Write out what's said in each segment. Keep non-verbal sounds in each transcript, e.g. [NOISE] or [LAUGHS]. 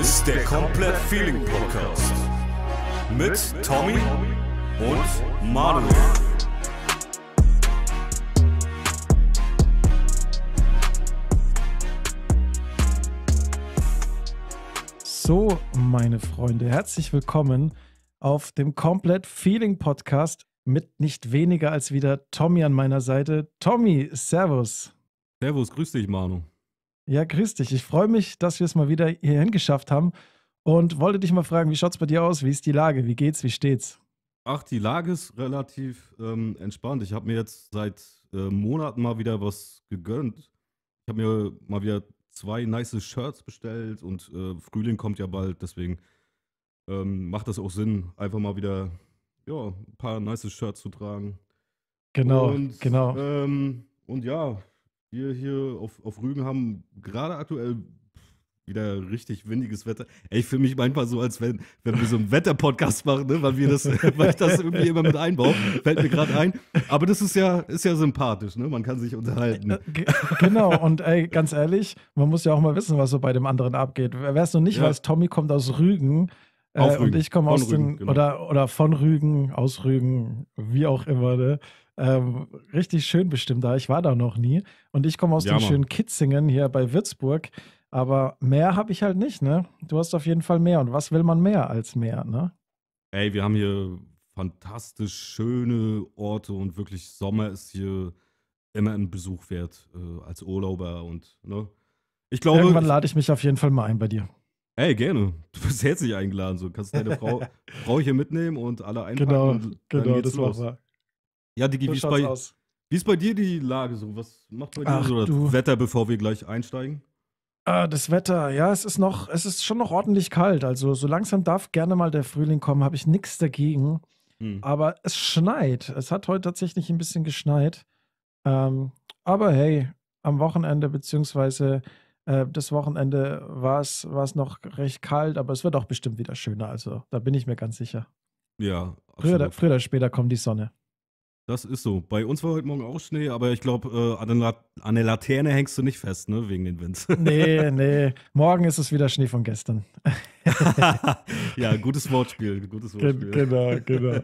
ist der Komplett Feeling Podcast mit Tommy und Manuel. So, meine Freunde, herzlich willkommen auf dem Komplett Feeling Podcast mit nicht weniger als wieder Tommy an meiner Seite. Tommy, Servus. Servus, grüß dich, Manu. Ja, grüß dich. Ich freue mich, dass wir es mal wieder hierhin geschafft haben und wollte dich mal fragen, wie schaut es bei dir aus? Wie ist die Lage? Wie geht's? Wie steht's? Ach, die Lage ist relativ ähm, entspannt. Ich habe mir jetzt seit äh, Monaten mal wieder was gegönnt. Ich habe mir mal wieder zwei nice Shirts bestellt und äh, Frühling kommt ja bald, deswegen ähm, macht das auch Sinn, einfach mal wieder ja, ein paar nice Shirts zu tragen. Genau, und, genau. Ähm, und ja, wir hier auf, auf Rügen haben gerade aktuell wieder richtig windiges Wetter. Ey, ich fühle mich manchmal so, als wenn, wenn wir so einen Wetterpodcast machen, ne? weil, wir das, [LAUGHS] weil ich das irgendwie immer mit einbaue. Fällt mir gerade ein. Aber das ist ja, ist ja sympathisch, ne? man kann sich unterhalten. Äh, genau, und ey, ganz ehrlich, man muss ja auch mal wissen, was so bei dem anderen abgeht. Wer es noch nicht ja. weiß, Tommy kommt aus Rügen. Äh, Rügen. Und ich komme aus Rügen, den, genau. oder, oder von Rügen, aus Rügen, wie auch immer, ne? Ähm, richtig schön bestimmt da. Ich war da noch nie. Und ich komme aus ja, dem schönen Kitzingen hier bei Würzburg. Aber mehr habe ich halt nicht, ne? Du hast auf jeden Fall mehr. Und was will man mehr als mehr, ne? Ey, wir haben hier fantastisch schöne Orte und wirklich Sommer ist hier immer ein Besuch wert äh, als Urlauber und, ne? Ich glaube. Irgendwann lade ich mich auf jeden Fall mal ein bei dir. Ey, gerne. [LAUGHS] Du bist herzlich eingeladen. So kannst deine [LAUGHS] Frau, Frau hier mitnehmen und alle einpacken. Genau, genau das los. machen wir. Ja, Digi, wie, ist bei, wie ist bei dir die Lage so? Was macht bei Ach, dir so das du. Wetter, bevor wir gleich einsteigen? Äh, das Wetter, ja, es ist noch, es ist schon noch ordentlich kalt. Also so langsam darf gerne mal der Frühling kommen, habe ich nichts dagegen. Hm. Aber es schneit. Es hat heute tatsächlich ein bisschen geschneit. Ähm, aber hey, am Wochenende beziehungsweise äh, das Wochenende war es noch recht kalt, aber es wird auch bestimmt wieder schöner. Also da bin ich mir ganz sicher. Ja. Früher, früher oder später kommt die Sonne. Das ist so. Bei uns war heute Morgen auch Schnee, aber ich glaube, äh, an, an, der Laterne hängst du nicht fest, ne? Wegen den Winds. [LAUGHS] Nee, nee. Morgen ist es wieder Schnee von gestern. [LAUGHS] [LAUGHS] ja, gutes Wortspiel. Gutes Wortspiel. Genau, genau.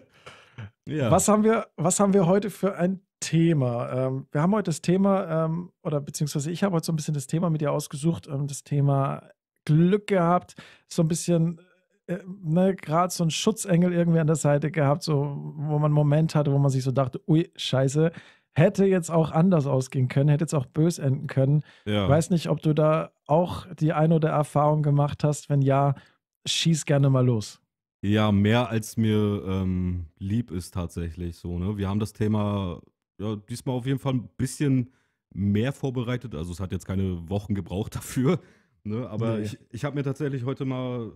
ja. was, haben wir, was haben wir heute für ein Thema? Ähm, wir haben heute das Thema, ähm, oder beziehungsweise ich habe heute so ein bisschen das Thema mit dir ausgesucht, ähm, das Thema Glück gehabt, so ein bisschen äh, ne, gerade so einen Schutzengel irgendwie an der Seite gehabt, so, wo man einen Moment hatte, wo man sich so dachte, ui, scheiße, hätte jetzt auch anders ausgehen können, hätte jetzt auch bös enden können. Ja. Ich weiß nicht, ob du da auch die ein oder Erfahrung gemacht hast. Wenn ja, schieß gerne mal los. Ja, mehr als mir ähm, lieb ist tatsächlich so. Ne? Wir haben das Thema ja, diesmal auf jeden Fall ein bisschen mehr vorbereitet. Also es hat jetzt keine Wochen gebraucht [LAUGHS] dafür. Ne? Aber nee. ich, ich habe mir tatsächlich heute mal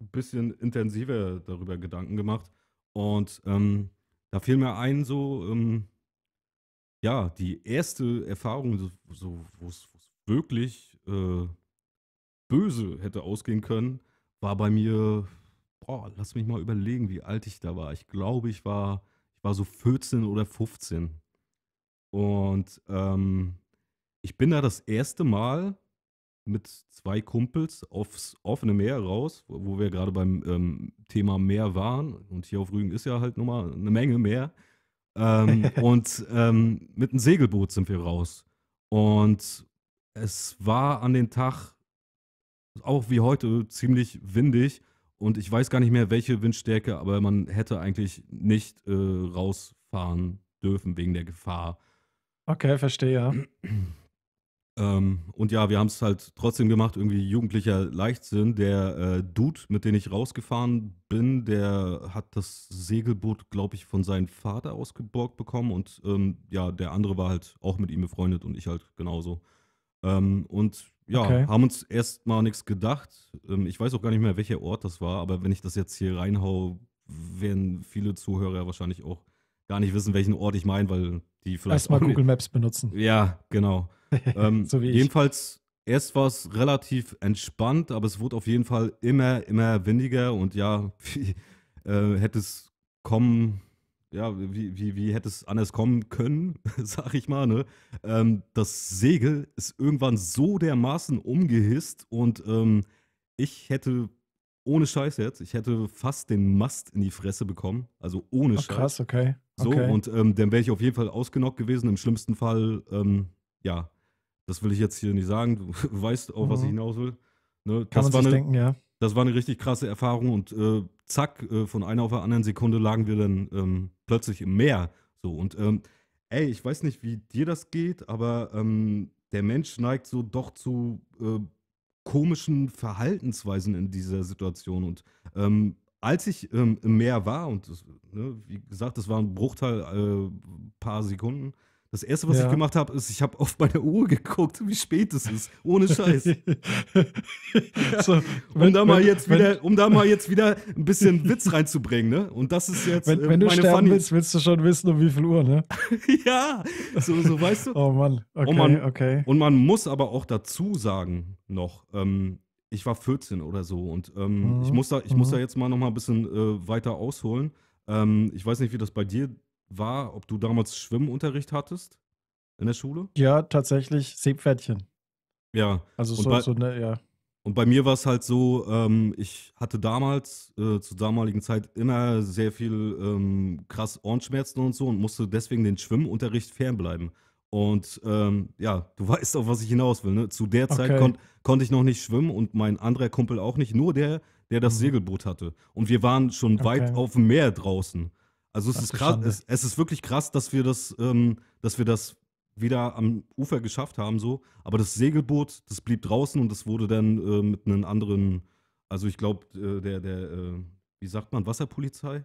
ein bisschen intensiver darüber Gedanken gemacht. Und ähm, da fiel mir ein, so, ähm, ja, die erste Erfahrung, so, wo es wirklich äh, böse hätte ausgehen können, war bei mir, boah, lass mich mal überlegen, wie alt ich da war. Ich glaube, ich war, ich war so 14 oder 15. Und ähm, ich bin da das erste Mal mit zwei Kumpels aufs offene Meer raus, wo, wir gerade beim ähm, Thema Meer waren. Und hier auf Rügen ist ja halt nochmal eine Menge Meer. Ähm, [LAUGHS] und ähm, mit einem Segelboot sind wir raus. Und es war an den Tag, auch wie heute, ziemlich windig. Und ich weiß gar nicht mehr, welche Windstärke, aber man hätte eigentlich nicht äh, rausfahren dürfen wegen der Gefahr. Okay, verstehe. ja. [CLEARS THROAT] Ähm, und ja, wir haben es halt trotzdem gemacht, irgendwie jugendlicher Leichtsinn. Der äh, Dude, mit dem ich rausgefahren bin, der hat das Segelboot, glaube ich, von seinem Vater ausgeborgt bekommen. Und ähm, ja, der andere war halt auch mit ihm befreundet und ich halt genauso. Ähm, und ja, okay. haben uns erstmal nichts gedacht. Ähm, ich weiß auch gar nicht mehr, welcher Ort das war, aber wenn ich das jetzt hier reinhaue, werden viele Zuhörer wahrscheinlich auch gar nicht wissen, welchen Ort ich meine, weil die vielleicht. Erstmal Google Maps benutzen. Ja, genau. [LAUGHS] ähm, so wie ich. Jedenfalls, erst war es relativ entspannt, aber es wurde auf jeden Fall immer, immer windiger und ja, [LAUGHS] wie äh, hätte es kommen, ja, wie, wie, wie hätte es anders kommen können, [LAUGHS] sag ich mal, ne? Ähm, das Segel ist irgendwann so dermaßen umgehisst und ähm, ich hätte ohne Scheiß jetzt, ich hätte fast den Mast in die Fresse bekommen. Also ohne Ach, Scheiß. Krass, okay. So, okay. und ähm, dann wäre ich auf jeden Fall ausgenockt gewesen. Im schlimmsten Fall, ähm, ja, das will ich jetzt hier nicht sagen. Du [LAUGHS] weißt auch, mhm. was ich mhm. hinaus will. Ne, Kann man sich eine, denken, ja. Das war eine richtig krasse Erfahrung und äh, zack, äh, von einer auf der anderen Sekunde lagen wir dann ähm, plötzlich im Meer. So, und ähm, ey, ich weiß nicht, wie dir das geht, aber ähm, der Mensch neigt so doch zu äh, komischen Verhaltensweisen in dieser Situation. Und ähm, als ich ähm, im Meer war, und das, ne, wie gesagt, das war ein Bruchteil, äh, paar Sekunden, das erste, was ja. ich gemacht habe, ist, ich habe auf meine Uhr geguckt, wie spät es ist. Ohne Scheiß. [LAUGHS] so, wenn, um da mal wenn, jetzt wieder, wenn, um da mal jetzt wieder ein bisschen Witz reinzubringen, ne? Und das ist jetzt. Wenn, äh, wenn du meine sterben Funny. willst, willst du schon wissen, um wie viel Uhr, ne? [LAUGHS] ja, so, so weißt du. Oh Mann, okay, und man, okay. Und man muss aber auch dazu sagen, noch, ähm, ich war 14 oder so und ähm, mhm. ich, muss da, ich mhm. muss da jetzt mal noch mal ein bisschen äh, weiter ausholen. Ähm, ich weiß nicht, wie das bei dir war, ob du damals Schwimmunterricht hattest in der Schule? Ja, tatsächlich Seepferdchen. Ja. Also so, bei, so ne, ja. Und bei mir war es halt so, ähm, ich hatte damals, äh, zur damaligen Zeit, immer sehr viel ähm, krass Ohrenschmerzen und so und musste deswegen den Schwimmunterricht fernbleiben. Und ähm, ja, du [LAUGHS] weißt auch, was ich hinaus will. Ne? Zu der Zeit okay. kon konnte ich noch nicht schwimmen und mein anderer Kumpel auch nicht, nur der, der das mhm. Segelboot hatte. Und wir waren schon okay. weit auf dem Meer draußen. Also es ist krass, es, es, ist wirklich krass, dass wir das, ähm, dass wir das wieder am Ufer geschafft haben, so. Aber das Segelboot, das blieb draußen und das wurde dann äh, mit einem anderen, also ich glaube, äh, der, der, äh, wie sagt man, Wasserpolizei?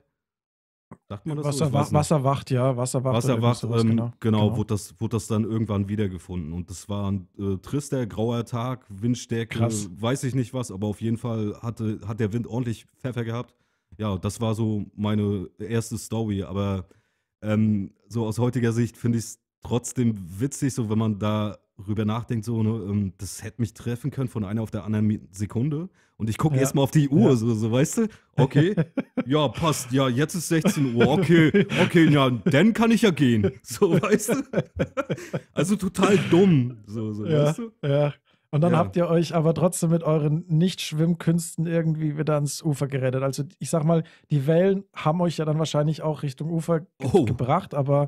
Sagt man das Wasser, so? Wasserwacht, ja, Wasserwacht. Wasserwacht, ähm, genau. genau, genau. Wurde, das, wurde das dann irgendwann wiedergefunden. Und das war ein äh, trister, grauer Tag, Windstärke, Krass. weiß ich nicht was, aber auf jeden Fall hatte, hat der Wind ordentlich Pfeffer gehabt ja, das war so meine erste Story. Aber ähm, so aus heutiger Sicht finde ich es trotzdem witzig, so wenn man darüber nachdenkt, so, ne, ähm, das hätte mich treffen können von einer auf der anderen Sekunde. Und ich gucke ja. erstmal auf die Uhr, ja. so, so, weißt du? Okay, [LAUGHS] ja, passt, ja, jetzt ist 16 Uhr, okay, okay, ja, dann kann ich ja gehen, so, weißt du? [LAUGHS] Also total dumm, so, so ja, weißt du? Ja, und dann ja. habt ihr euch aber trotzdem mit euren Nicht-Schwimmkünsten irgendwie wieder ans Ufer gerettet. Also ich sag mal, die Wellen haben euch ja dann wahrscheinlich auch Richtung Ufer ge oh. gebracht, aber.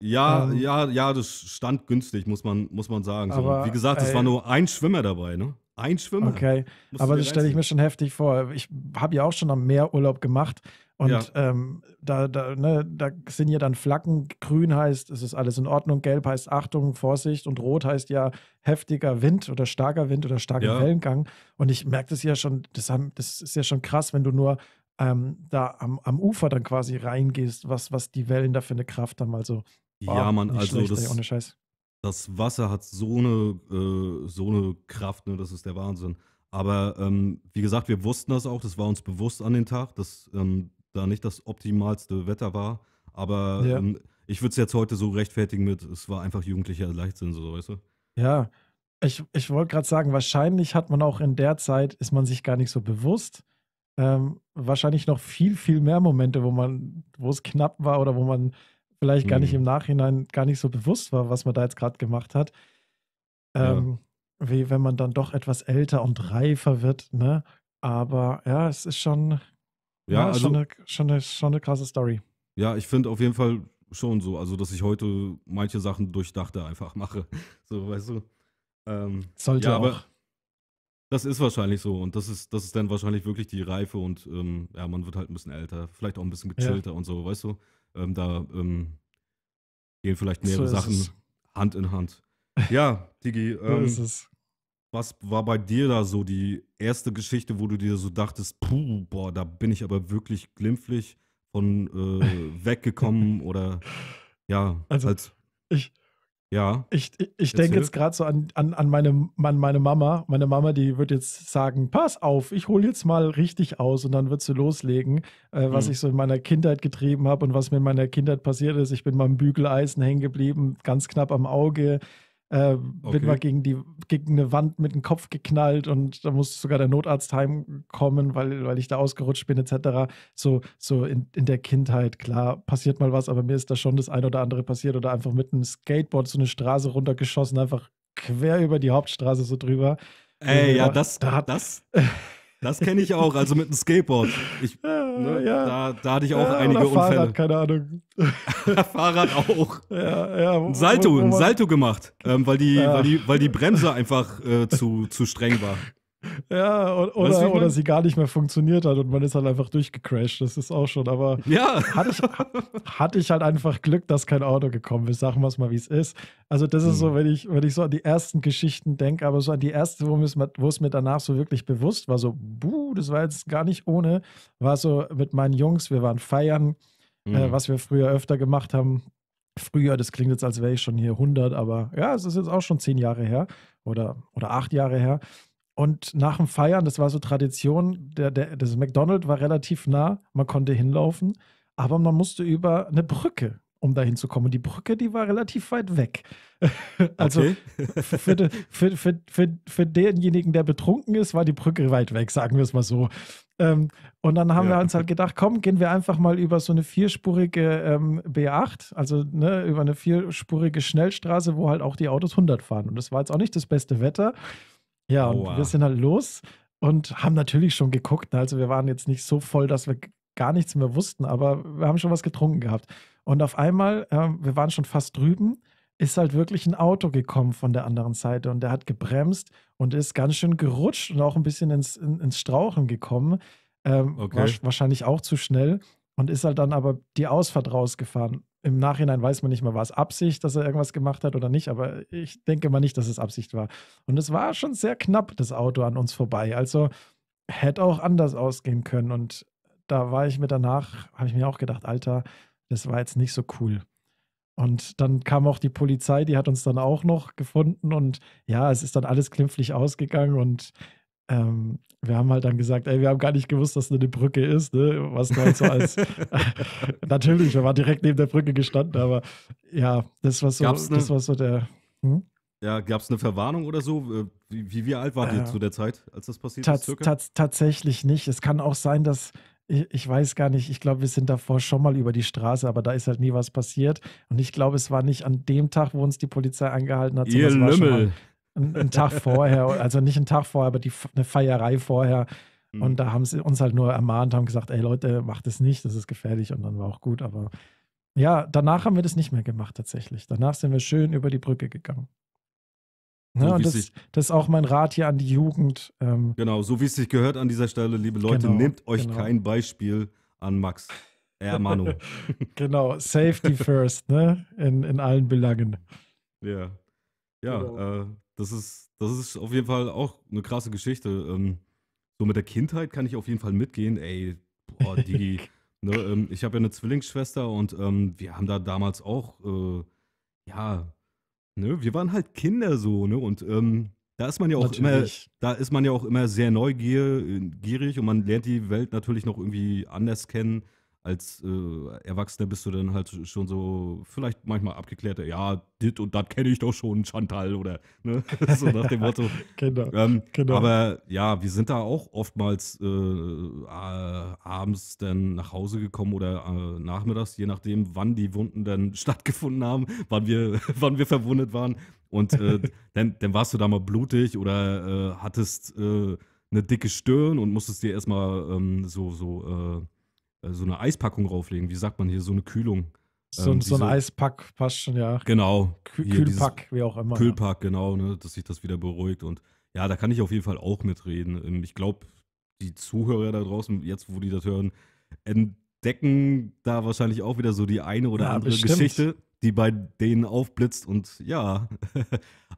Ja, ähm, ja, ja, das stand günstig, muss man, muss man sagen. Aber, wie gesagt, es war nur ein Schwimmer dabei, ne? Ein Schwimmer. Okay, Musst aber das stelle ich mir schon heftig vor. Ich habe ja auch schon am Meer Urlaub gemacht und ja. ähm, da, da, ne, da sind ja dann Flaggen. Grün heißt, es ist alles in Ordnung. Gelb heißt Achtung, Vorsicht. Und rot heißt ja heftiger Wind oder starker Wind oder starker ja. Wellengang. Und ich merke das ja schon, das, haben, das ist ja schon krass, wenn du nur ähm, da am, am Ufer dann quasi reingehst, was, was die Wellen da für eine Kraft haben. Also, boah, ja, man, also schlecht, das, ey, ohne Scheiß. das Wasser hat so eine, äh, so eine Kraft, ne, das ist der Wahnsinn. Aber ähm, wie gesagt, wir wussten das auch, das war uns bewusst an den Tag, dass ähm, da nicht das optimalste Wetter war. Aber ja. ähm, ich würde es jetzt heute so rechtfertigen mit, es war einfach jugendlicher Leichtsinn, so weißt du? Ja, ich, ich wollte gerade sagen, wahrscheinlich hat man auch in der Zeit, ist man sich gar nicht so bewusst. Ähm, wahrscheinlich noch viel, viel mehr Momente, wo man, wo es knapp war oder wo man vielleicht gar mhm. nicht im Nachhinein gar nicht so bewusst war, was man da jetzt gerade gemacht hat. Ähm, ja. Wie wenn man dann doch etwas älter und reifer wird, ne? Aber ja, es ist schon ja, ja also, ne, schon, eine, schon, eine, schon eine krasse Story. Ja, ich finde auf jeden Fall schon so, also dass ich heute manche Sachen durchdachte einfach mache. [LAUGHS] So, weißt du. Ähm, Sollte ja, auch. das ist wahrscheinlich so und das ist, das ist dann wahrscheinlich wirklich die Reife und ähm, ja, man wird halt ein bisschen älter, vielleicht auch ein bisschen gechillter ja. und so, weißt du. Ähm, da ähm, gehen vielleicht mehrere so Sachen es. Hand in Hand. Ja, Digi. [LAUGHS] so ähm, ist es. Was war bei dir da so die erste Geschichte, wo du dir so dachtest, puh, boah, da bin ich aber wirklich glimpflich von äh, [LAUGHS] weggekommen oder ja, also halt, ich, ja. Ich, ich, ich denke jetzt gerade so an, an, an, meine, an meine Mama. Meine Mama, die wird jetzt sagen, pass auf, ich hole jetzt mal richtig aus und dann wird sie loslegen, äh, was mhm. ich so in meiner Kindheit getrieben habe und was mir in meiner Kindheit passiert ist. Ich bin mal Bügeleisen hängen geblieben, ganz knapp am Auge. Äh, okay. Bin mal gegen, die, gegen eine Wand mit dem Kopf geknallt und da musste sogar der Notarzt heimkommen, weil, weil ich da ausgerutscht bin, etc. So, so in, in der Kindheit, klar, passiert mal was, aber mir ist da schon das ein oder andere passiert oder einfach mit einem Skateboard so eine Straße runtergeschossen, einfach quer über die Hauptstraße so drüber. Ey, ja, äh, das, da hat, das, das kenne ich auch, also mit einem Skateboard. Ich, [LAUGHS] Ne? Ja. Da, da, hatte ich auch ja, einige Unfälle. Fahrrad, keine Ahnung. [LAUGHS] Fahrrad auch. Ja, ja. Wo, ein Salto, wo, wo, ein Salto gemacht, ähm, weil, die, ja. weil, die, weil die Bremse einfach äh, zu, zu streng war. Ja, oder, weißt du, oder sie gar nicht mehr funktioniert hat und man ist halt einfach durchgecrashed. Das ist auch schon, aber ja. hatte, ich, hatte ich halt einfach Glück, dass kein Auto gekommen ist. Sagen wir es mal, wie es ist. Also, das ist mhm. so, hm. wenn ich, wenn ich so an die ersten Geschichten denke, aber so an die erste, wo, wo es mir danach so wirklich bewusst war, so, buh, das war jetzt gar nicht ohne, war so mit meinen Jungs, wir waren feiern, mhm. äh, hm. was wir früher öfter gemacht haben. Früher, das klingt jetzt, als wäre ich schon hier 100, aber ja, es ist jetzt auch schon zehn Jahre her oder, oder acht Jahre her. Und nach dem Feiern, das war so Tradition, der, der, das McDonald's war relativ nah, man konnte hinlaufen, aber man musste über eine Brücke, um da hinzukommen. Und die Brücke, die war relativ weit weg. [LAUGHS] also okay. für, de, für, für, für, für, denjenigen, der betrunken ist, war die Brücke weit weg, sagen wir es mal so. Ähm, und dann haben ja. wir uns halt gedacht, komm, gehen wir einfach mal über so eine vierspurige ähm, B8, also ne, über eine vierspurige Schnellstraße, wo halt auch die Autos 100 fahren. Und das war jetzt auch nicht das beste Wetter. Ja, und Oha. wir sind halt los und haben natürlich schon geguckt. Ne? Also wir waren jetzt nicht so voll, dass wir gar nichts mehr wussten, aber wir haben schon was getrunken gehabt. Und auf einmal, äh, wir waren schon fast drüben, ist halt wirklich ein Auto gekommen von der anderen Seite und der hat gebremst und ist ganz schön gerutscht und auch ein bisschen ins, in, ins Strauchen gekommen. Ähm, okay. wahrscheinlich auch zu schnell und ist halt dann aber die Ausfahrt rausgefahren im Nachhinein weiß man nicht mehr, war es Absicht, dass er irgendwas gemacht hat oder nicht, aber ich denke mal nicht, dass es Absicht war. Und es war schon sehr knapp, das Auto an uns vorbei. Also hätte auch anders ausgehen können. Und da war ich mir danach, habe ich mir auch gedacht, Alter, das war jetzt nicht so cool. Und dann kam auch die Polizei, die hat uns dann auch noch gefunden und ja, es ist dann alles glimpflich ausgegangen und ähm, wir haben halt dann gesagt, ey, wir haben gar nicht gewusst, dass das eine Brücke ist, ne? Was du halt so als [LAUGHS] [LAUGHS] natürlich, wir waren direkt neben der Brücke gestanden, aber ja, das war so, gab's ne das war so der. Hm? Ja, gab es eine Verwarnung oder so? Äh, wie, wie, wie alt wart ihr äh, zu der Zeit, als das passiert ist? Tats tatsächlich nicht. Es kann auch sein, dass ich, weiß gar nicht, ich glaube, wir sind davor schon mal über die Straße, aber da ist halt nie was passiert. Und ich glaube, es war nicht an dem Tag, wo uns die Polizei angehalten hat. Ihr Lümmel. Mal, einen, Tag vorher, also nicht einen Tag vorher, aber die, eine Feierei vorher. Mhm. Und da haben sie uns halt nur ermahnt, haben gesagt, ey Leute, macht das nicht, das ist gefährlich. Und dann war auch gut. Aber ja, danach haben wir das nicht mehr gemacht tatsächlich. Danach sind wir schön über die Brücke gegangen. Ne, so und das, das, ist auch mein Rat hier an die Jugend. Ähm, genau, so wie es sich gehört an dieser Stelle, liebe Leute, genau, nehmt euch genau. kein Beispiel an Max. [LAUGHS] Ja, Manu. genau, Safety first, ne? In, in allen Belangen. Ja. Ja, genau. äh, das ist, das ist auf jeden Fall auch eine krasse Geschichte. Ähm, so mit der Kindheit kann ich auf jeden Fall mitgehen. Ey, boah, [LAUGHS] Digi. ne, ähm, ich habe ja eine Zwillingsschwester und ähm, wir haben da damals auch, äh, ja, ne, wir waren halt Kinder so, ne? Und ähm, da ist man ja auch natürlich. immer, da ist man ja auch immer sehr neugierig und man lernt die Welt natürlich noch irgendwie anders kennen als äh, Erwachsener bist du dann halt schon so vielleicht manchmal abgeklärter, ja, dit und das kenne ich doch schon, Chantal oder ne? [LAUGHS] so nach dem Motto. [LAUGHS] genau, ähm, genau. Aber ja, wir sind da auch oftmals äh, äh, abends dann nach Hause gekommen oder äh, nachmittags, je nachdem, wann die Wunden dann [LAUGHS] stattgefunden haben, wann wir, wann wir verwundet waren. Und äh, dann, dann warst du da mal blutig oder äh, hattest eine dicke Stirn und musstest dir erstmal ähm, so, so äh, so eine Eispackung drauflegen. Wie sagt man hier, so eine Kühlung. So, ähm, so ein Eispack passt schon, ja. Genau. Kühlpack, wie auch immer. Kühlpack, ja. genau, ne, dass sich das wieder beruhigt. Und ja, da kann ich auf jeden Fall auch mitreden. Ähm, ich glaube, die Zuhörer da draußen, jetzt wo die das hören, entdecken da wahrscheinlich auch wieder so die eine oder ja, andere bestimmt. Geschichte, die bei denen aufblitzt. Und ja, [LAUGHS]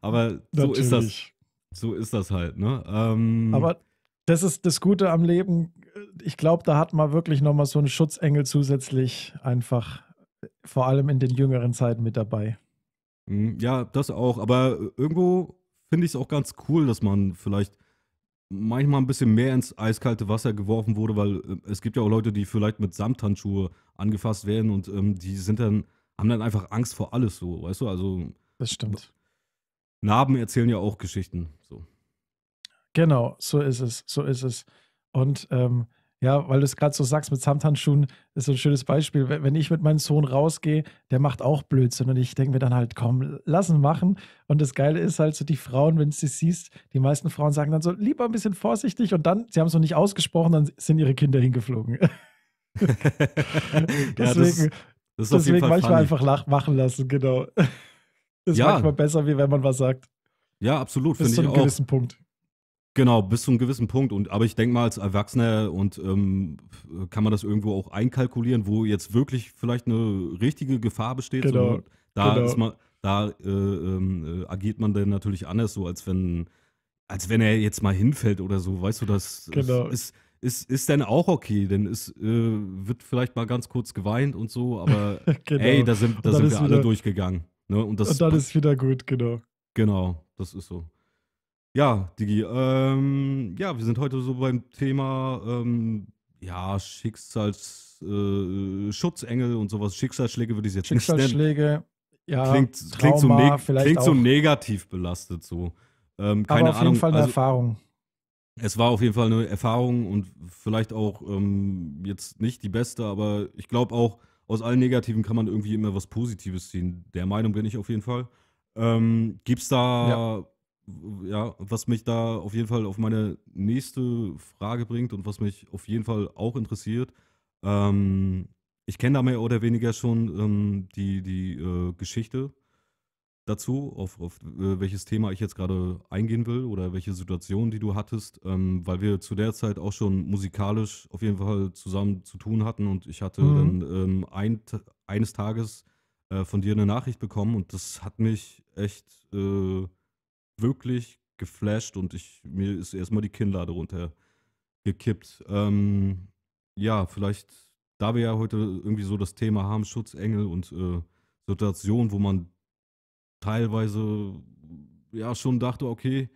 aber so Natürlich. ist das. So ist das halt, ne? Ähm, aber das ist das Gute am Leben. Ich glaube, da hat man wirklich nochmal so einen Schutzengel zusätzlich einfach äh, vor allem in den jüngeren Zeiten mit dabei. Hm, ja, das auch. Aber äh, irgendwo finde ich es auch ganz cool, dass man vielleicht manchmal ein bisschen mehr ins eiskalte Wasser geworfen wurde, weil äh, es gibt ja auch Leute, die vielleicht mit Samthandschuhe angefasst werden und ähm, die sind dann, haben dann einfach Angst vor alles so, weißt du? Also. Das stimmt. Narben erzählen ja auch Geschichten. So. Genau, so ist es, so ist es. Und ähm, ja, weil du es gerade so sagst mit Samthandschuhen, ist so ein schönes Beispiel. Wenn ich mit meinem Sohn rausgehe, der macht auch Blödsinn und ich denke mir dann halt, komm, lass ihn machen. Und das Geile ist halt so, die Frauen, wenn du sie siehst, die meisten Frauen sagen dann so, lieber ein bisschen vorsichtig und dann, sie haben es noch nicht ausgesprochen, dann sind ihre Kinder hingeflogen. deswegen, [LAUGHS] ja, das, das deswegen manchmal funny. einfach machen lassen, genau. Das [LAUGHS] ist ja. manchmal besser, wie wenn man was sagt. Ja, absolut, finde ich auch. Bis zu einem gewissen Punkt. Genau, bis zu einem gewissen Punkt. Und, aber ich denke mal, als Erwachsener und ähm, kann man das irgendwo auch einkalkulieren, wo jetzt wirklich vielleicht eine richtige Gefahr besteht. Genau. da genau. ist man, da äh, ähm, äh, agiert man dann natürlich anders so, als wenn, als wenn er jetzt mal hinfällt oder so, weißt du, das genau. ist, ist, ist, ist dann auch okay, denn es äh, wird vielleicht mal ganz kurz geweint und so, aber [LAUGHS] genau. hey, da sind, da sind wir alle durchgegangen. Ne? Und, das, und dann ist wieder gut, genau. Genau, das ist so. Ja, Digi, ähm, ja, wir sind heute so beim Thema ähm, ja, Schicksals, äh, und sowas. Schicksalsschläge würde ich jetzt nicht nennen. Schicksalsschläge, ja, Klingt, klingt, so, neg vielleicht klingt so negativ belastet so. Ähm, keine Aber auf Ahnung. jeden Fall eine also, Erfahrung. Es war auf jeden Fall eine Erfahrung und vielleicht auch ähm, jetzt nicht die beste, aber ich glaube auch, aus allen Negativen kann man irgendwie immer was Positives ziehen. Der Meinung bin ich auf jeden Fall. Ähm, Gibt es da Ja ja, was mich da auf jeden Fall auf meine nächste Frage bringt und was mich auf jeden Fall auch interessiert. Ähm, ich kenne da mehr oder weniger schon ähm, die, die äh, Geschichte dazu, auf, auf äh, welches Thema ich jetzt gerade eingehen will oder welche Situation, die du hattest, ähm, weil wir zu der Zeit auch schon musikalisch auf jeden Fall zusammen zu tun hatten und ich hatte mhm. dann ähm, ein, eines Tages äh, von dir eine Nachricht bekommen und das hat mich echt äh, wirklich geflasht und ich, mir ist erstmal die Kinnlade runtergekippt. Ähm, ja, vielleicht, da wir ja heute irgendwie so das Thema haben, Schutzengel und äh, Situation, wo man teilweise ja schon dachte, okay,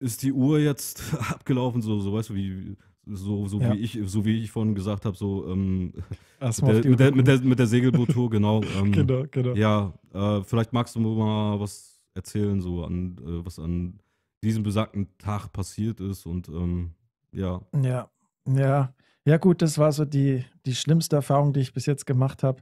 ist die Uhr jetzt [LAUGHS] abgelaufen, so, so weißt du, wie, so, so ja. wie ich, so wie ich vorhin gesagt habe, so ähm, mit, der, mit, der, mit, der, Segelboot-Tour, genau. [LAUGHS] Ähm, genau, genau. Ja, äh, vielleicht magst du mal was erzählen, so an, äh, was an diesem besagten Tag passiert ist und ähm, ja. Ja, ja. Ja, gut, das war so die, die schlimmste Erfahrung, die ich bis jetzt gemacht habe.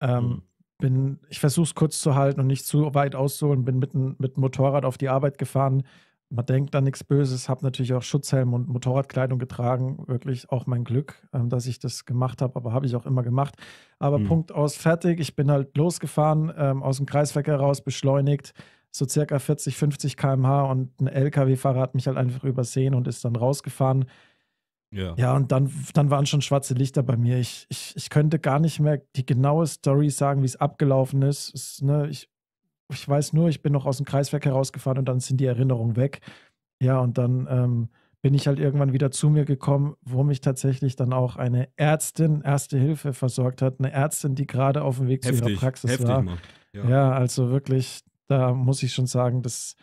Ähm, mhm. bin, ich versuche es kurz zu halten und nicht zu weit auszuholen. Bin mit, mit dem Motorrad auf die Arbeit gefahren. Man denkt an nichts Böses, habe natürlich auch Schutzhelm und Motorradkleidung getragen. Wirklich auch mein Glück, ähm, dass ich das gemacht habe, aber habe ich auch immer gemacht. Aber mhm. Punkt aus, fertig. Ich bin halt losgefahren, ähm, aus dem Kreisverkehr raus, beschleunigt so circa 40, 50 km/h und ein LKW-Fahrer hat mich halt einfach übersehen und ist dann rausgefahren. Ja. ja, und dann, dann waren schon schwarze Lichter bei mir. Ich, ich, ich könnte gar nicht mehr die genaue Story sagen, wie es abgelaufen ist. Es, ne, ich, ich weiß nur, ich bin noch aus dem Kreiswerk herausgefahren und dann sind die Erinnerungen weg. Ja, und dann ähm, bin ich halt irgendwann wieder zu mir gekommen, wo mich tatsächlich dann auch eine Ärztin Erste Hilfe versorgt hat. Eine Ärztin, die gerade auf dem Weg heftig, zu ihrer Praxis heftig, war. Mann. Ja. ja, also wirklich, da muss ich schon sagen, das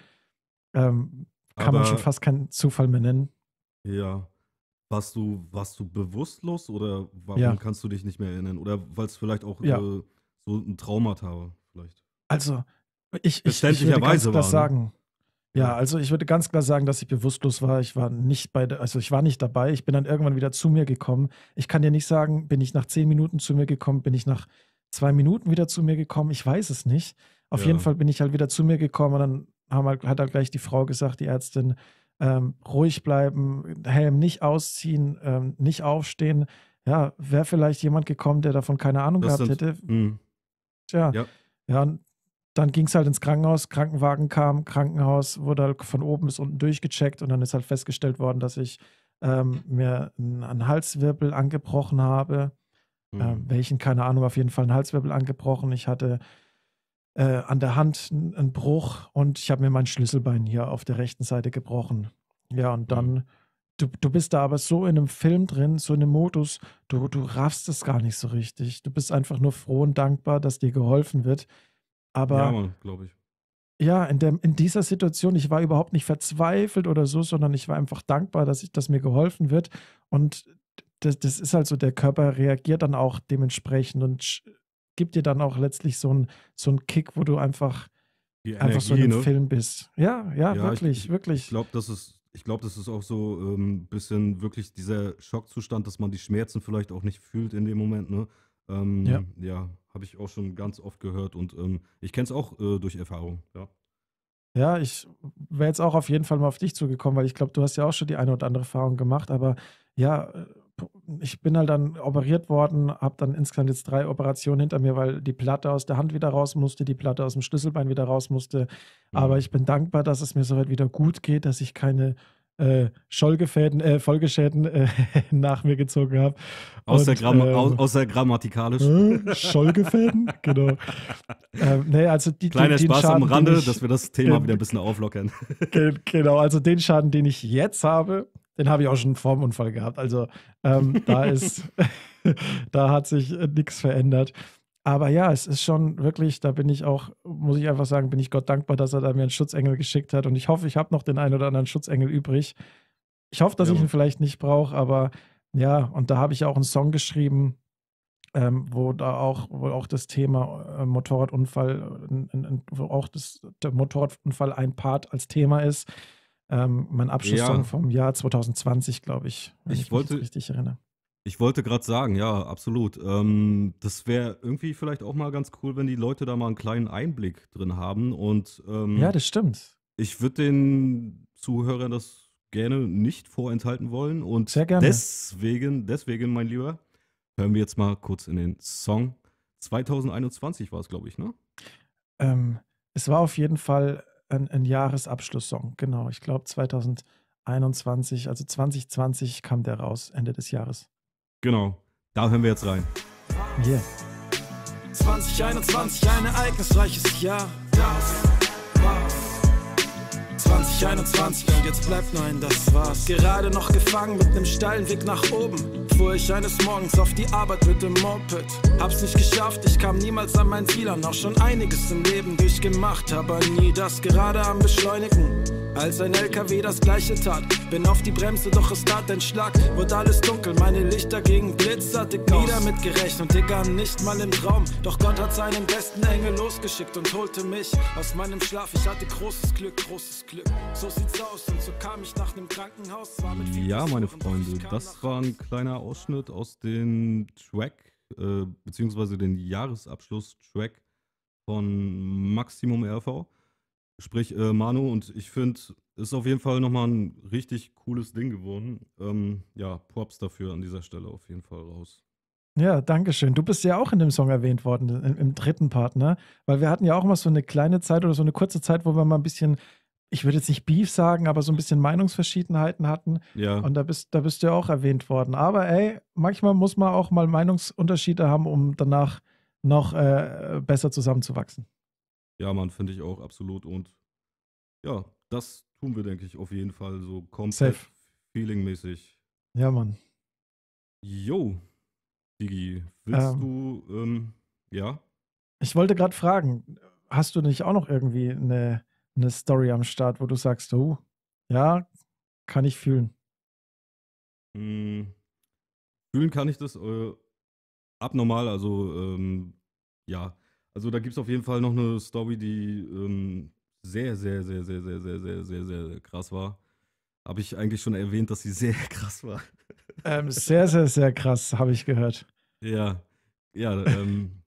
ähm, kann Aber man schon fast keinen Zufall mehr nennen. Ja. Warst du, warst du bewusstlos oder warum ja. kannst du dich nicht mehr erinnern? Oder weil es vielleicht auch ja. äh, so ein Traumata war, vielleicht? Also, ich, ich, ich würde ganz klar war, ne? sagen. Ne? Ja, also ich würde ganz klar sagen, dass ich bewusstlos war. Ich war nicht bei, also ich war nicht dabei. Ich bin dann irgendwann wieder zu mir gekommen. Ich kann dir nicht sagen, bin ich nach zehn Minuten zu mir gekommen, bin ich nach zwei Minuten wieder zu mir gekommen. Ich weiß es nicht. Auf ja. jeden Fall bin ich halt wieder zu mir gekommen und dann haben halt, hat halt gleich die Frau gesagt, die Ärztin, ähm, ruhig bleiben, Helm nicht ausziehen, ähm, nicht aufstehen. Ja, wäre vielleicht jemand gekommen, der davon keine Ahnung das gehabt sind, hätte. Mh. Tja, ja, ja und dann ging es halt ins Krankenhaus, Krankenwagen kam, Krankenhaus wurde halt von oben bis unten durchgecheckt und dann ist halt festgestellt worden, dass ich ähm, mir einen, Halswirbel angebrochen habe. Ähm, mhm. Ähm, welchen, keine Ahnung, auf jeden Fall einen Halswirbel angebrochen. Ich hatte äh, an der Hand einen Bruch und ich habe mir mein Schlüsselbein hier auf der rechten Seite gebrochen. Ja, und dann, mhm. du, du bist da aber so in einem Film drin, so in einem Modus, du, du raffst es gar nicht so richtig. Du bist einfach nur froh und dankbar, dass dir geholfen wird. Aber. Ja, glaube ich. Ja, in, der, in dieser Situation, ich war überhaupt nicht verzweifelt oder so, sondern ich war einfach dankbar, dass, ich, dass mir geholfen wird. Und das, das ist halt so, der Körper reagiert dann auch dementsprechend und gibt dir dann auch letztlich so einen so Kick, wo du einfach, Energie, einfach so im ne? Film bist. Ja, ja, ja wirklich, ich, wirklich. Ich glaube, das ist, ich glaube, das ist auch so ein ähm, bisschen wirklich dieser Schockzustand, dass man die Schmerzen vielleicht auch nicht fühlt in dem Moment, ne? Ähm, ja, ja habe ich auch schon ganz oft gehört und ähm, ich kenne es auch äh, durch Erfahrung, ja. Ja, ich wäre jetzt auch auf jeden Fall mal auf dich zugekommen, weil ich glaube, du hast ja auch schon die eine oder andere Erfahrung gemacht, aber ja, äh, ich bin halt dann operiert worden, habe dann insgesamt jetzt drei Operationen hinter mir, weil die Platte aus der Hand wieder raus musste, die Platte aus dem Schlüsselbein wieder raus musste. Mhm. Aber ich bin dankbar, dass es mir soweit wieder gut geht, dass ich keine äh, äh, Folgeschäden äh, [LAUGHS] nach mir gezogen habe. Außer, Gram äh, au ähm, außer grammatikalisch. Scholgefäden, [LAUGHS] genau. ähm, nee, also die, Kleiner den, den Spaß Schaden, am Rande, ich, dass wir das Thema wieder ein bisschen auflockern. [LAUGHS] genau, also den Schaden, den ich jetzt habe, den habe ich auch schon vor dem Unfall gehabt. Also ähm, da [LAUGHS] ist, [LAUGHS] da hat sich äh, nichts verändert. Aber ja, es ist schon wirklich, da bin ich auch, muss ich einfach sagen, bin ich Gott dankbar, dass er da mir einen Schutzengel geschickt hat. Und ich hoffe, ich habe noch den einen oder anderen Schutzengel übrig. Ich hoffe, dass ja. ich ihn vielleicht nicht brauche, aber ja, und da habe ich auch einen Song geschrieben, ähm, wo da auch, wo auch das Thema äh, Motorradunfall, äh, wo auch das, der Motorradunfall ein Part als Thema ist. Ähm, mein Abschlusssong ja. vom Jahr 2020, glaube ich. Ich, ich wollte richtig erinnere. Ich wollte gerade sagen, ja, absolut. Ähm, das wäre irgendwie vielleicht auch mal ganz cool, wenn die Leute da mal einen kleinen Einblick drin haben. Und ähm, ja, das stimmt. Ich würde den Zuhörern das gerne nicht vorenthalten wollen. Und Sehr gerne. deswegen, deswegen, mein Lieber, hören wir jetzt mal kurz in den Song. 2021 war es, glaube ich, ne? Ähm, es war auf jeden Fall ein, ein Jahresabschlusssong, genau. Ich glaube 2021, also 2020 kam der raus, Ende des Jahres. Genau, da hören wir jetzt rein. Yeah. 2021, ein ereignisreiches Jahr. Das 2021 und jetzt bleibt nein, das war's. Gerade noch gefangen mit nem steilen Weg nach oben. Fuhr ich eines Morgens auf die Arbeit mit dem Moped. Hab's nicht geschafft, ich kam niemals an mein Ziel an. Auch schon einiges im Leben durchgemacht, aber nie das gerade am Beschleunigen. Als ein LKW das gleiche tat, bin auf die Bremse, doch es tat ein Schlag. Wurde alles dunkel, meine Lichter gegen Blitz hatte ich nie damit Digga, nicht mal im Traum. Doch Gott hat seinen besten Engel losgeschickt und holte mich aus meinem Schlaf. Ich hatte großes Glück, großes Glück. Ja, meine Freunde, das war ein kleiner Ausschnitt aus dem Track, äh, beziehungsweise den Jahresabschluss-Track von Maximum RV. Sprich, äh, Manu, und ich finde, ist auf jeden Fall nochmal ein richtig cooles Ding geworden. Ähm, ja, Props dafür an dieser Stelle auf jeden Fall raus. Ja, danke schön. Du bist ja auch in dem Song erwähnt worden, im, im dritten Part, ne? Weil wir hatten ja auch mal so eine kleine Zeit oder so eine kurze Zeit, wo wir mal ein bisschen ich würde jetzt nicht Beef sagen, aber so ein bisschen Meinungsverschiedenheiten hatten. Ja. Und da bist, da bist du ja auch erwähnt worden. Aber ey, manchmal muss man auch mal Meinungsunterschiede haben, um danach noch äh, besser zusammenzuwachsen. Ja, man, finde ich auch absolut. Und ja, das tun wir, denke ich, auf jeden Fall so komplett feelingmäßig. Ja, Mann. Jo, Digi, willst ähm, du, ähm, ja? Ich wollte gerade fragen, hast du nicht auch noch irgendwie eine eine Story am Start, wo du sagst, oh, ja, kann ich fühlen? Hm, fühlen kann ich das äh, abnormal, also ähm, ja. Also da gibt es auf jeden Fall noch eine Story, die ähm, sehr, sehr, sehr, sehr, sehr, sehr, sehr, sehr, sehr krass war. Habe ich eigentlich schon erwähnt, dass sie [LAUGHS] sehr krass war. Ähm, sehr, sehr, sehr krass, habe ich gehört. Ja, ja, ähm,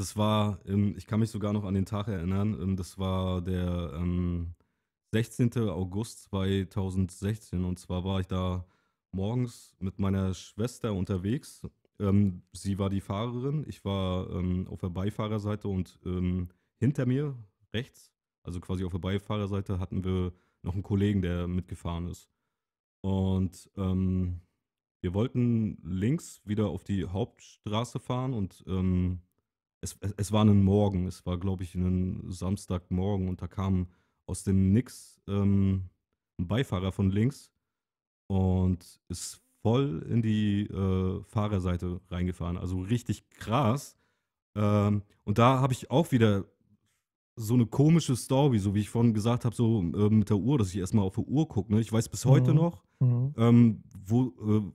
das war, ähm, ich kann mich sogar noch an den Tag erinnern, ähm, das war der ähm, 16. August 2016 und zwar war ich da morgens mit meiner Schwester unterwegs. Ähm, sie war die Fahrerin, ich war ähm, auf der Beifahrerseite und ähm, hinter mir rechts, also quasi auf der Beifahrerseite, hatten wir noch einen Kollegen, der mitgefahren ist. Und wir wollten links wieder auf die Hauptstraße fahren und ähm, es, es, es war ein Morgen, es war, glaube ich, ein Samstagmorgen und da kam aus dem Nix ähm, ein Beifahrer von links und ist voll in die äh, Fahrerseite reingefahren. Also richtig krass. Ähm, und da habe ich auch wieder so eine komische Story, so wie ich vorhin gesagt habe, so äh, mit der Uhr, dass ich erstmal auf die Uhr gucke. Ne? Ich weiß bis heute mhm. noch, mhm. Ähm, wo, äh,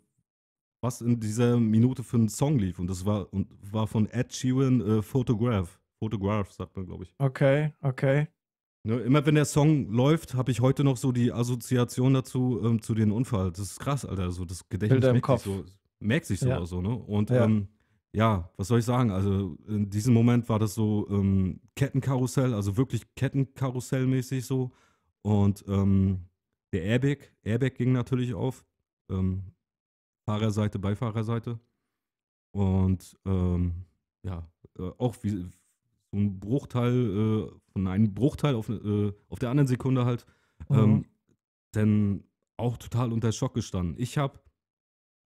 was in dieser Minute für einen Song lief. Und das war, und war von Ed Sheeran äh, Photograph. Photograph, sagt man, glaube ich. Okay, okay. Ne, immer wenn der Song läuft, habe ich heute noch so die Assoziation dazu, ähm, zu dem Unfall. Das ist krass, Alter. So, das Gedächtnis Bilder im merkt, Kopf. Sich so, merkt sich so. Ja. so ne? Und ja. Ähm, ja. was soll ich sagen? Also in diesem Moment war das so ähm, Kettenkarussell, also wirklich Kettenkarussell-mäßig so. Und ähm, der Airbag, Airbag ging natürlich auf. Ähm, Fahrerseite, Beifahrerseite. Und ähm, ja, äh, auch wie so ein Bruchteil, äh, von einem Bruchteil auf, äh, auf der anderen Sekunde halt, mhm. ähm, mhm. denn auch total unter Schock gestanden. Ich habe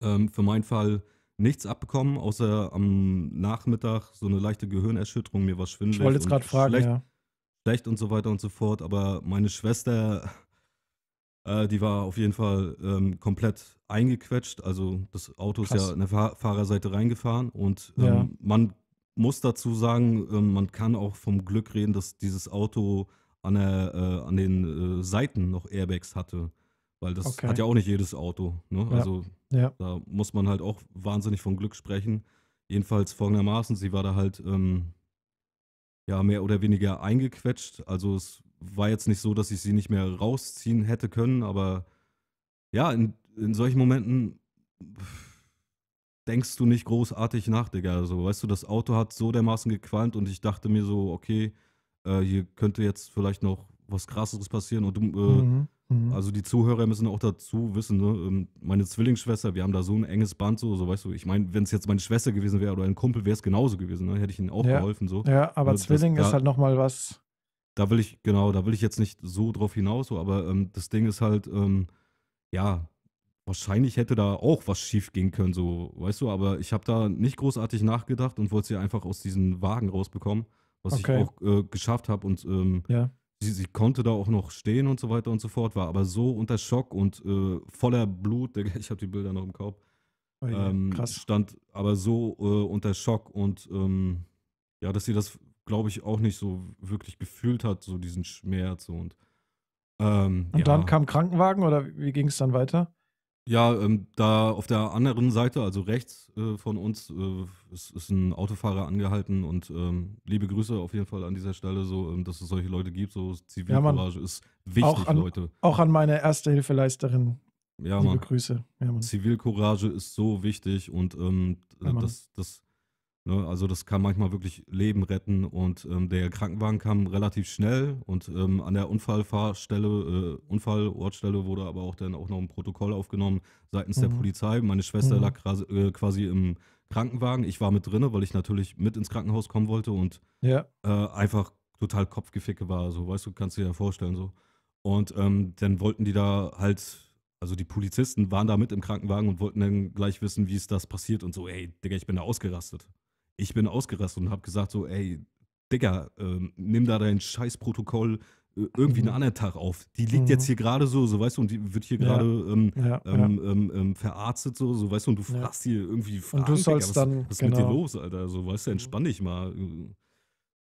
ähm, für meinen Fall nichts abbekommen, außer am Nachmittag so eine leichte Gehirnerschütterung, mir war schwindelig. Ich wollte jetzt gerade fragen, schlecht, ja. schlecht und so weiter und so fort, aber meine Schwester äh, die war auf jeden Fall ähm, komplett eingequetscht. Also das Auto Krass. ist ja in der Fahr Fahrerseite reingefahren und ähm, ja. man muss dazu sagen, äh, man kann auch vom Glück reden, dass dieses Auto an, der, äh, an den äh, Seiten noch Airbags hatte. Weil das okay. hat ja auch nicht jedes Auto. Ne? Ja. Also ja. da muss man halt auch wahnsinnig vom Glück sprechen. Jedenfalls folgendermaßen, sie war da halt ähm, ja mehr oder weniger eingequetscht. Also es war jetzt nicht so, dass ich sie nicht mehr rausziehen hätte können, aber ja, in, in solchen Momenten denkst du nicht großartig nach, Digga. Also, weißt du, das Auto hat so dermaßen gequalmt und ich dachte mir so, okay, äh, hier könnte jetzt vielleicht noch was Krasseres passieren. Und äh, mhm, mh. also die Zuhörer müssen auch dazu wissen, ne? Ähm, meine Zwillingsschwester, wir haben da so ein enges Band, so, so weißt du, ich meine, wenn es jetzt meine Schwester gewesen wäre oder ein Kumpel, wäre es genauso gewesen, ne? hätte ich ihnen auch ja. geholfen. So. Ja, aber und Zwilling das, ist halt nochmal was da will ich, genau, da will ich jetzt nicht so drauf hinaus, so, aber ähm, das Ding ist halt, ähm, ja, wahrscheinlich hätte da auch was schief gehen können, so, weißt du, aber ich habe da nicht großartig nachgedacht und wollte sie einfach aus diesem Wagen rausbekommen, was okay. ich auch äh, geschafft habe und ähm, ja. sie, sie, konnte da auch noch stehen und so weiter und so fort, war aber so unter Schock und äh, voller Blut, [LAUGHS] ich habe die Bilder noch im Kopf, oh ähm, ja, stand aber so äh, unter Schock und ähm, ja, dass sie das glaube ich, auch nicht so wirklich gefühlt hat, so diesen Schmerz. Und, ähm, und ja. dann kam Krankenwagen oder wie ging es dann weiter? Ja, ähm, da auf der anderen Seite, also rechts äh, von uns, äh, ist, ist, ein Autofahrer angehalten und ähm, liebe Grüße auf jeden Fall an dieser Stelle, so, ähm, dass es solche Leute gibt. So Zivilcourage ja, ist wichtig, auch an, Leute. Auch an meine erste Hilfeleisterin. leisterin Ja, liebe Mann. Grüße. Ja, Zivilcourage ist so wichtig und ähm, ja, das, das Ne, also das kann manchmal wirklich Leben retten und ähm, der Krankenwagen kam relativ schnell und ähm, an der Unfallfahrstelle, äh, Unfallortstelle wurde aber auch dann auch noch ein Protokoll aufgenommen seitens mhm. der Polizei. Meine Schwester mhm. lag quasi, äh, quasi im Krankenwagen. Ich war mit drinne, weil ich natürlich mit ins Krankenhaus kommen wollte und ja. äh, einfach total Kopfgeficke war. So, weißt du, kannst du dir ja vorstellen so. Und ähm, dann wollten die da halt, also die Polizisten waren da mit im Krankenwagen und wollten dann gleich wissen, wie ist das passiert und so. Ey, Digga, ich bin da ausgerastet ich bin ausgerastet und habe gesagt so, ey, Digga, ähm, nimm da dein Scheißprotokoll äh, irgendwie einen mhm. anderen Tag auf. Die liegt mhm. jetzt hier gerade so, so weißt du, und die wird hier gerade ähm, ja. ähm, ja, ähm, ähm, verarztet, so, so weißt du, und du fragst hier irgendwie Fragen, und du sollst Digga, was, dann, was genau. ist mit dir genau los, Alter? So, weißt du, entspann dich mal. Äh,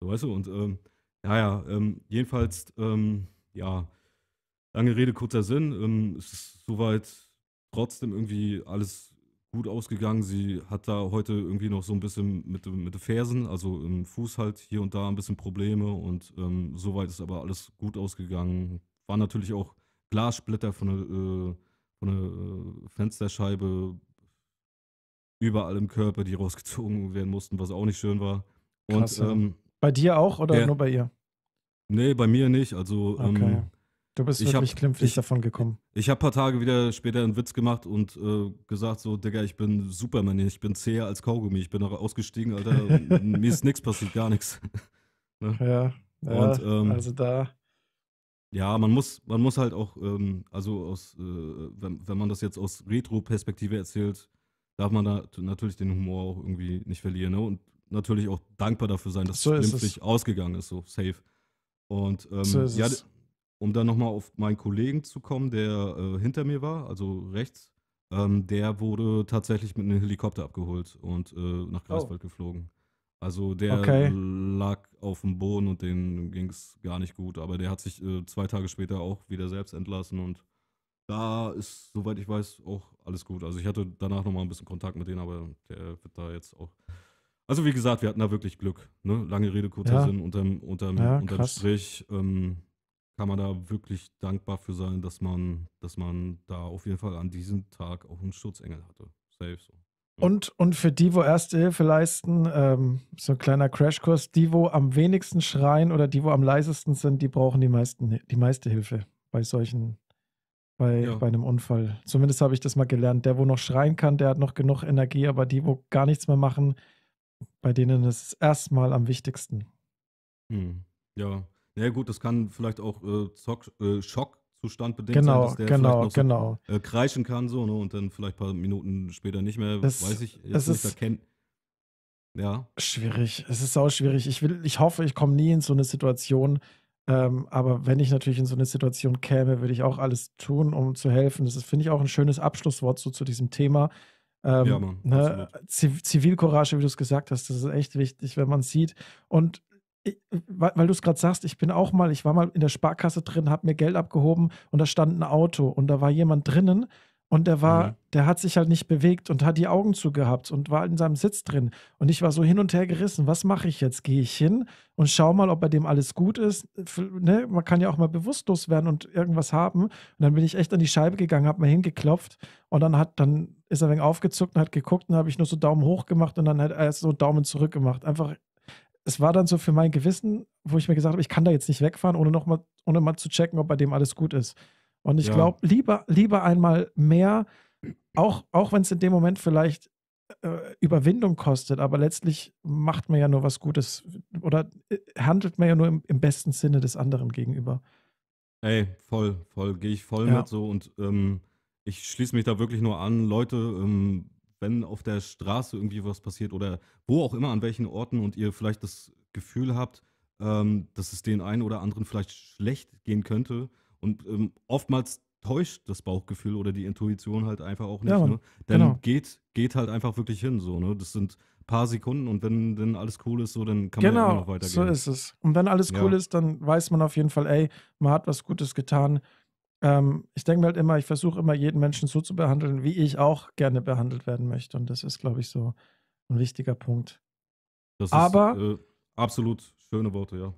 so, weißt du, und ähm, naja, ähm, jedenfalls, ja, lange Rede, kurzer Sinn. es ist soweit trotzdem irgendwie alles gut ausgegangen. Sie hat da heute irgendwie noch so ein bisschen mit, mit den Fersen, also im Fuß halt hier und da ein bisschen Probleme und ähm, soweit ist aber alles gut ausgegangen. War natürlich auch Glassplitter von der, äh, von der äh, Fensterscheibe überall im Körper, die [LAUGHS] rausgezogen werden mussten, was auch nicht schön war. Krass, und, ähm, bei dir auch oder ja, nur bei ihr? Nee, bei mir nicht. Also ähm, okay. ähm, Du bist ich wirklich hab, glimpflich ich, davon gekommen. Ich habe ein paar Tage wieder später einen Witz gemacht und äh, gesagt so, Digga, ich bin Superman, ich bin zäher als Kaugummi, ich bin ausgestiegen, Alter, [LAUGHS] mir ist nichts passiert, gar nichts. [LAUGHS] ne? Ja, und, ähm, also da ja, man muss, man muss halt auch, ähm, also aus, äh, wenn, wenn man das jetzt aus Retro-Perspektive erzählt, darf man da natürlich den Humor auch irgendwie nicht verlieren. Ne? Und natürlich auch dankbar dafür sein, dass so es klimpflich ausgegangen ist, so safe. Und ähm, so ja, um dann nochmal auf meinen Kollegen zu kommen, der äh, hinter mir war, also rechts, ähm, der wurde tatsächlich mit einem Helikopter abgeholt und äh, nach oh. Greifswald oh. geflogen. Also der okay. lag auf dem Boden und dem ging es gar nicht gut. Aber der hat sich äh, zwei Tage später auch wieder selbst entlassen und da ist, soweit ich weiß, auch alles gut. Also ich hatte danach nochmal ein bisschen Kontakt mit denen, aber der wird da jetzt auch. Also wie gesagt, wir hatten da wirklich Glück. Ne? Lange Rede, kurzer ja. Sinn unterm, unterm, ja, unterm Strich. Ähm, kann man da wirklich dankbar für sein, dass man, dass man da auf jeden Fall an diesem Tag auch einen Schutzengel hatte. Safe so. Und, und für wo Erste Hilfe leisten, ähm, so ein kleiner Crashkurs, die, wo am wenigsten schreien oder die, wo am leisesten sind, die brauchen die, meisten, die meiste Hilfe bei solchen, bei, ja. bei einem Unfall. Zumindest habe ich das mal gelernt. Der, wo noch schreien kann, der hat noch genug Energie, aber die, wo gar nichts mehr machen, bei denen ist es erstmal am wichtigsten. Hm. Ja, na ja, gut, das kann vielleicht auch äh, Zock, äh, Schockzustand bedingt genau, sein, dass der genau, vielleicht noch so, genau. äh, kreischen kann so, ne? Und dann vielleicht ein paar Minuten später nicht mehr, das, weiß ich jetzt nicht, erkennen. Ja. Schwierig. Es ist auch schwierig. Ich will, ich hoffe, ich komme nie in so eine Situation. Ähm, aber wenn ich natürlich in so eine Situation käme, würde ich auch alles tun, um zu helfen. Das finde ich auch ein schönes Abschlusswort so zu diesem Thema. Ähm, ja, Mann, ne, Zivilcourage, wie du es gesagt hast, das ist echt wichtig, wenn man sieht. Und ich, weil, weil du es gerade sagst, ich bin auch mal, ich war mal in der Sparkasse drin, habe mir Geld abgehoben und da stand ein Auto und da war jemand drinnen und der war, mhm. der hat sich halt nicht bewegt und hat die Augen zugehabt und war in seinem Sitz drin. Und ich war so hin und her gerissen. Was mache ich jetzt? Gehe ich hin und schau mal, ob bei dem alles gut ist? Ne? Man kann ja auch mal bewusstlos werden und irgendwas haben. Und dann bin ich echt an die Scheibe gegangen, habe mal hingeklopft und dann hat, dann ist er wegen aufgezuckt und hat geguckt und habe ich nur so Daumen hoch gemacht und dann hat er so Daumen zurück gemacht. Einfach es war dann so für mein Gewissen, wo ich mir gesagt habe, ich kann da jetzt nicht wegfahren, ohne noch mal, ohne mal zu checken, ob bei dem alles gut ist. Und ich ja. glaube, lieber, lieber einmal mehr, auch, auch wenn es in dem Moment vielleicht äh, Überwindung kostet, aber letztlich macht man ja nur was Gutes oder äh, handelt man ja nur im, im besten Sinne des anderen gegenüber. Ey, voll, voll, gehe ich voll ja. mit so und ähm, ich schließe mich da wirklich nur an. Leute, ähm, wenn auf der Straße irgendwie was passiert oder wo auch immer, an welchen Orten und ihr vielleicht das Gefühl habt, ähm, dass es den einen oder anderen vielleicht schlecht gehen könnte. Und ähm, oftmals täuscht das Bauchgefühl oder die Intuition halt einfach auch nicht. Ja, ne? Dann genau. geht, geht halt einfach wirklich hin. So, ne? Das sind ein paar Sekunden und wenn dann alles cool ist, so, dann kann genau, man immer noch weitergehen. Genau, so ist es. Und wenn alles ja. cool ist, dann weiß man auf jeden Fall, ey, man hat was Gutes getan ähm, ich denke mir halt immer, ich versuche immer jeden Menschen so zu behandeln, wie ich auch gerne behandelt werden möchte. Und das ist, glaube ich, so ein wichtiger Punkt. Das Aber ist, äh, absolut schöne Worte, ja.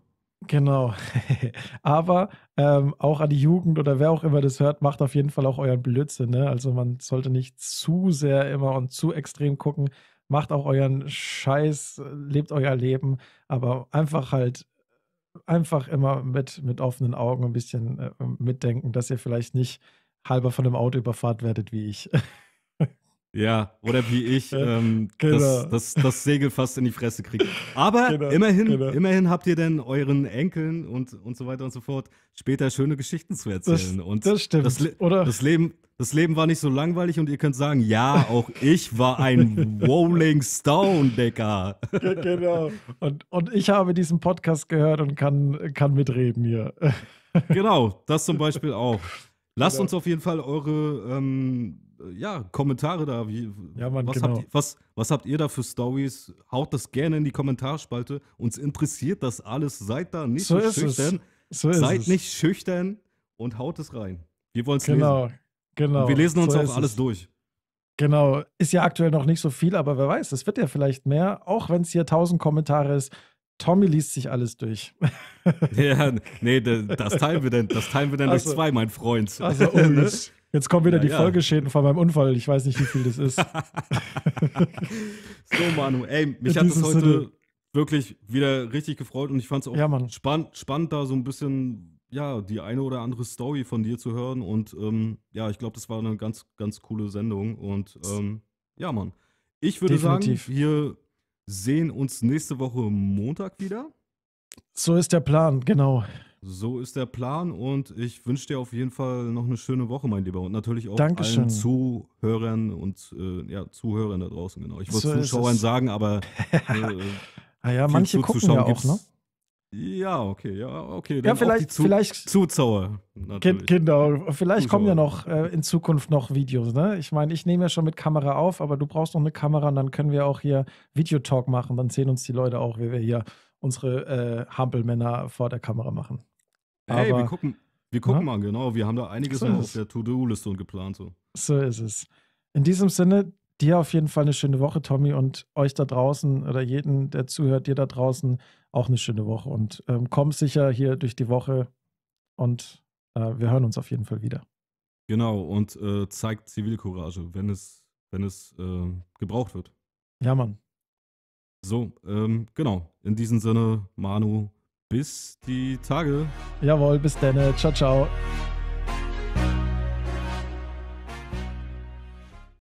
Genau. [LAUGHS] Aber ähm, auch an die Jugend oder wer auch immer das hört, macht auf jeden Fall auch euren Blödsinn. Ne? Also man sollte nicht zu sehr immer und zu extrem gucken. Macht auch euren Scheiß, äh, lebt euer Leben, aber einfach halt einfach immer mit, mit offenen Augen ein bisschen äh, mitdenken, dass ihr vielleicht nicht halber von einem Auto überfahrt werdet wie ich. [LAUGHS] Ja, oder wie ich ähm, genau. das, das, das, Segel fast in die Fresse kriege. Aber genau, immerhin, genau. immerhin habt ihr denn euren Enkeln und, und so weiter und so fort später schöne Geschichten zu erzählen. Das, und das stimmt. Das, oder? das Leben. Das Leben war nicht so langweilig und ihr könnt sagen, ja, auch ich war ein [LAUGHS] Rolling Stone, Decker. Genau. Und, und ich habe diesen Podcast gehört und kann, kann mitreden hier. Genau, das zum Beispiel auch. Lasst genau. uns auf jeden Fall eure ähm, äh, ja, Kommentare da. Wie, ja, Mann, was, genau. habt ihr, was, was habt ihr da für Stories? Haut das gerne in die Kommentarspalte. Uns interessiert das alles. Seid da nicht so, so schüchtern. So seid es. nicht schüchtern und haut es rein. Wir wollen es genau, lesen. Genau. Und wir lesen uns so auch alles es. durch. Genau. Ist ja aktuell noch nicht so viel, aber wer weiß, es wird ja vielleicht mehr, auch wenn es hier 1000 Kommentare ist. Tommy liest sich alles durch. [LAUGHS] Ja, nee, das teilen wir denn, das teilen wir denn also, durch zwei, mein Freund. Also [LAUGHS] uns. Ne? Jetzt kommen wieder ja, die ja. Folgeschäden von meinem Unfall. Ich weiß nicht, wie viel das ist. [LAUGHS] so, Manu, ey, mich In hat das heute Sinne. wirklich wieder richtig gefreut und ich fand es auch ja, spann spannend, da so ein bisschen, ja, die eine oder andere Story von dir zu hören. Und ähm, ja, ich glaube, das war eine ganz, ganz coole Sendung. Und ähm, ja, Mann. Ich würde Definitiv. sagen, wir sehen uns nächste Woche Montag wieder. So ist der Plan, genau. So ist der Plan und ich wünsche dir auf jeden Fall noch eine schöne Woche, mein Lieber. Und natürlich auch Dankeschön. allen Zuhörern und äh, ja, Zuhörern da draußen, genau. Ich wollte so Zuschauern sagen, aber. [LAUGHS] Äh, ah manche gucken ja auch, gibt's. ne? Ja, okay, ja, okay. Dann ja, vielleicht, Zu vielleicht Zuschauer. Natürlich. Genau, vielleicht Zuschauer. kommen ja noch äh, in Zukunft noch Videos. Ne? Ich meine, ich nehme ja schon mit Kamera auf, aber du brauchst noch eine Kamera und dann können wir auch hier Videotalk machen. Dann sehen uns die Leute auch, wie wir hier unsere äh, Hampelmänner vor der Kamera machen. Hey, Aber, wir gucken, wir gucken ja? mal, genau. Wir haben da einiges so auf der To-Do-Liste und geplant. So. so ist es. In diesem Sinne, dir auf jeden Fall eine schöne Woche, Tommy, und euch da draußen oder jeden, der zuhört, dir da draußen auch eine schöne Woche. Und ähm, komm sicher hier durch die Woche und äh, wir hören uns auf jeden Fall wieder. Genau, und äh, zeigt Zivilcourage, wenn es, wenn es äh, gebraucht wird. Ja, Mann. So, ähm, genau. In diesem Sinne, Manu, bis die Tage. Jawohl, bis dann. Ciao, ciao.